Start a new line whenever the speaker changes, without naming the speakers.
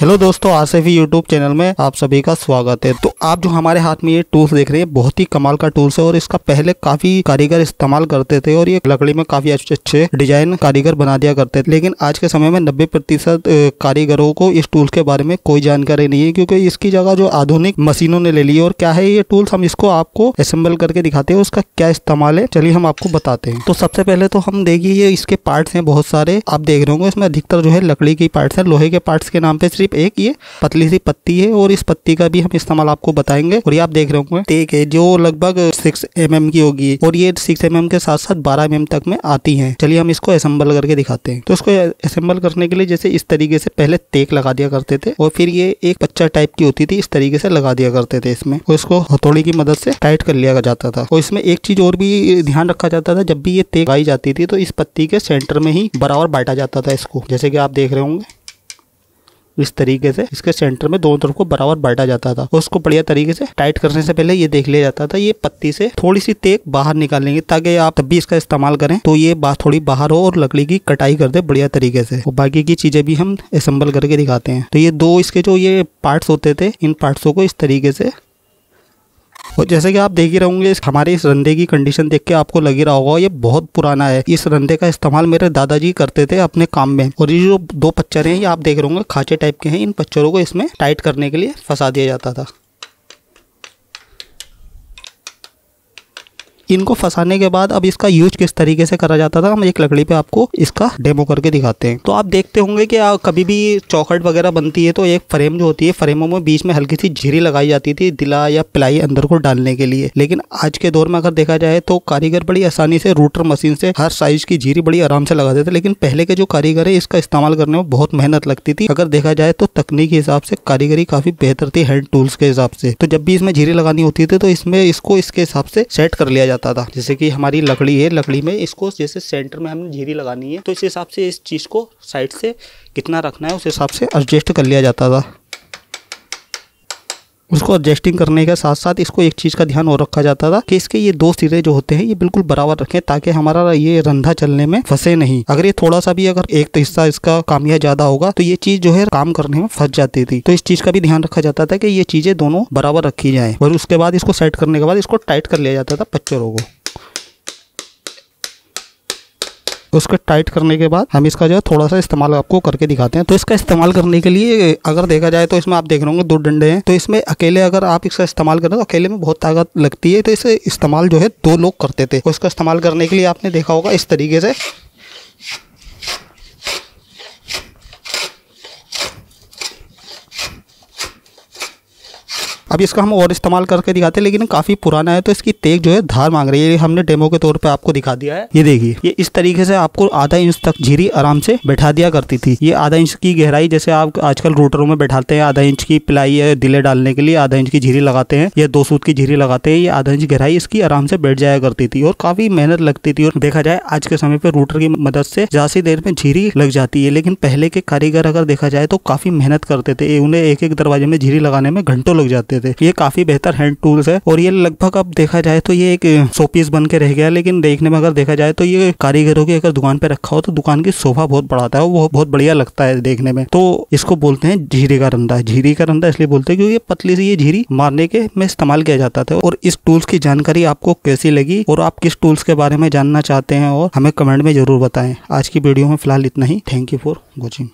hello दोस्तों आसिफी YouTube channel में आप सभी का स्वागत है तो आप जो हमारे हाथ में ये टूल्स देख रहे हैं बहुत ही कमाल का टूल्स है और इसका पहले काफी कारीगर इस्तेमाल करते थे और ये लकड़ी में काफी अच्छे अच्छे डिजाइन कारीगर बना दिया करते थे लेकिन आज के समय में नब्बे प्रतिशत कारीगरों को इस टूल्स के बारे में कोई जानकारी नहीं है क्योंकि इसकी जगह जो आधुनिक मशीनों ने ले ली और क्या है ये टूल्स हम इसको आपको असेंबल करके दिखाते हैं उसका क्या इस्तेमाल है चलिए हम आपको बताते हैं तो सबसे पहले तो हम देखिए ये इसके पार्ट्स हैं बहुत सारे आप देख रहे होंगे इसमें अधिकतर जो है लकड़ी के पार्ट्स है लोहे के पार्ट्स के नाम पे सिर्फ एक ये पतली सी पत्ती है और इस पत्ती का भी हम इस्तेमाल आपको बताएंगे और ये आप देख रहे होंगे टेक है जो लगभग सिक्स एम mm की होगी और ये सिक्स एम mm के साथ साथ बारह एम mm तक में आती है चलिए हम इसको असेंबल करके दिखाते हैं तो इसको असेंबल करने के लिए जैसे इस तरीके से पहले टेक लगा दिया करते थे और फिर ये एक पच्चा टाइप की होती थी इस तरीके से लगा दिया करते थे इसमें और इसको हथौड़ी की मदद से टाइट कर लिया जाता था और इसमें एक चीज और भी ध्यान रखा जाता था जब भी ये तेक आई जाती थी तो इस पत्ती के सेंटर में ही बराबर बांटा जाता था इसको जैसे कि आप देख रहे होंगे इस तरीके से इसके सेंटर में दोनों तरफ को बराबर बांटा जाता था उसको बढ़िया तरीके से टाइट करने से पहले ये देख लिया जाता था ये पत्ती से थोड़ी सी तेक बाहर निकालेंगे ताकि आप तब भी इसका इस्तेमाल करें तो ये बात थोड़ी बाहर हो और लकड़ी की कटाई कर दे बढ़िया तरीके से और बाकी की चीजें भी हम असम्बल करके दिखाते हैं तो ये दो इसके जो ये पार्ट्स होते थे इन पार्ट्सों को इस तरीके से और जैसे कि आप देख ही रहोगे हमारे इस रंधे की कंडीशन देख के आपको लग ही रहा होगा ये बहुत पुराना है इस रंधे का इस्तेमाल मेरे दादाजी करते थे अपने काम में और ये जो दो पच्चर हैं ये आप देख रहे होंगे खाचे टाइप के हैं इन पच्चरों को इसमें टाइट करने के लिए फंसा दिया जाता था इनको फंसाने के बाद अब इसका यूज किस तरीके से करा जाता था हम एक लकड़ी पे आपको इसका डेमो करके दिखाते हैं तो आप देखते होंगे कि कभी भी चौखट वगैरह बनती है तो एक फ्रेम जो होती है फ्रेमों में बीच में हल्की सी झीरी लगाई जाती थी दिला या प्लाई अंदर को डालने के लिए लेकिन आज के दौर में अगर देखा जाए तो कारीगर बड़ी आसानी से रूटर मशीन से हर साइज की झीरी बड़ी आराम से लगा देते लेकिन पहले के जो कारीगर है इसका इस्तेमाल करने में बहुत मेहनत लगती थी अगर देखा जाए तो तकनीक के हिसाब से कारीगरी काफी बेहतर थी हैंड टूल्स के हिसाब से तो जब भी इसमें झीरी लगानी होती थी तो इसमें इसको इसके हिसाब से सेट कर लिया जाता जाता था जैसे कि हमारी लकड़ी है लकड़ी में इसको जैसे सेंटर में हमने झेरी लगानी है तो इस हिसाब से इस चीज़ को साइड से कितना रखना है उस हिसाब से एडजस्ट कर लिया जाता था उसको एडजस्टिंग करने के साथ साथ इसको एक चीज़ का ध्यान और रखा जाता था कि इसके ये दो सिरे जो होते हैं ये बिल्कुल बराबर रखें ताकि हमारा ये रंधा चलने में फंसे नहीं अगर ये थोड़ा सा भी अगर एक तो हिस्सा इसका कामयाब ज्यादा होगा तो ये चीज जो है काम करने में फंस जाती थी तो इस चीज का भी ध्यान रखा जाता था कि ये चीजें दोनों बराबर रखी जाए और उसके बाद इसको सेट करने के बाद इसको टाइट कर लिया जाता था पच्चरों को उसको टाइट करने के बाद हम इसका जो है थोड़ा सा इस्तेमाल आपको करके दिखाते हैं तो इसका इस्तेमाल करने के लिए अगर देखा जाए तो इसमें आप देख रहे होंगे दो डंडे हैं तो इसमें अकेले अगर आप इसका इस्तेमाल करें तो अकेले में बहुत ताकत लगती है तो इसे इस्तेमाल जो है दो लोग करते थे उसका इस्तेमाल करने के लिए आपने देखा होगा इस तरीके से अब इसका हम और इस्तेमाल करके दिखाते हैं लेकिन काफ़ी पुराना है तो इसकी तेज जो है धार मांग रही है हमने डेमो के तौर पर आपको दिखा दिया है ये देखिए ये इस तरीके से आपको आधा इंच तक झीरी आराम से बैठा दिया करती थी ये आधा इंच की गहराई जैसे आप आजकल रोटरों में बैठाते हैं आधा इंच की पिलाई या दिले डालने के लिए आधा इंच की झीरी लगाते हैं या दो सूत की झीरी लगाते हैं ये आधा इंच गहराई इसकी आराम से बैठ जाया करती थी और काफ़ी मेहनत लगती थी और देखा जाए आज के समय पर रूटर की मदद से ज्यादा देर में झीरी लग जाती है लेकिन पहले के कारीगर अगर देखा जाए तो काफ़ी मेहनत करते थे उन्हें एक एक दरवाजे में झीरी लगाने में घंटों लग जाते थे थे ये काफी बेहतर हैंड टूल्स है और ये लगभग अब देखा जाए तो ये एक शोपीस बन के रह गया लेकिन देखने में अगर देखा जाए तो ये कारीगरों की अगर दुकान पे रखा हो तो दुकान की शोभा बहुत बढ़ाता है वो बहुत बढ़िया लगता है देखने में तो इसको बोलते हैं झीरी का रंधा झीरी का रंधा इसलिए बोलते हैं क्योंकि पतली सी ये झीरी मारने के में इस्तेमाल किया जाता था और इस टूल्स की जानकारी आपको कैसी लगी और आप किस टूल्स के बारे में जानना चाहते हैं और हमें कमेंट में जरूर बताएं आज की वीडियो में फिलहाल इतना ही थैंक यू फॉर वॉचिंग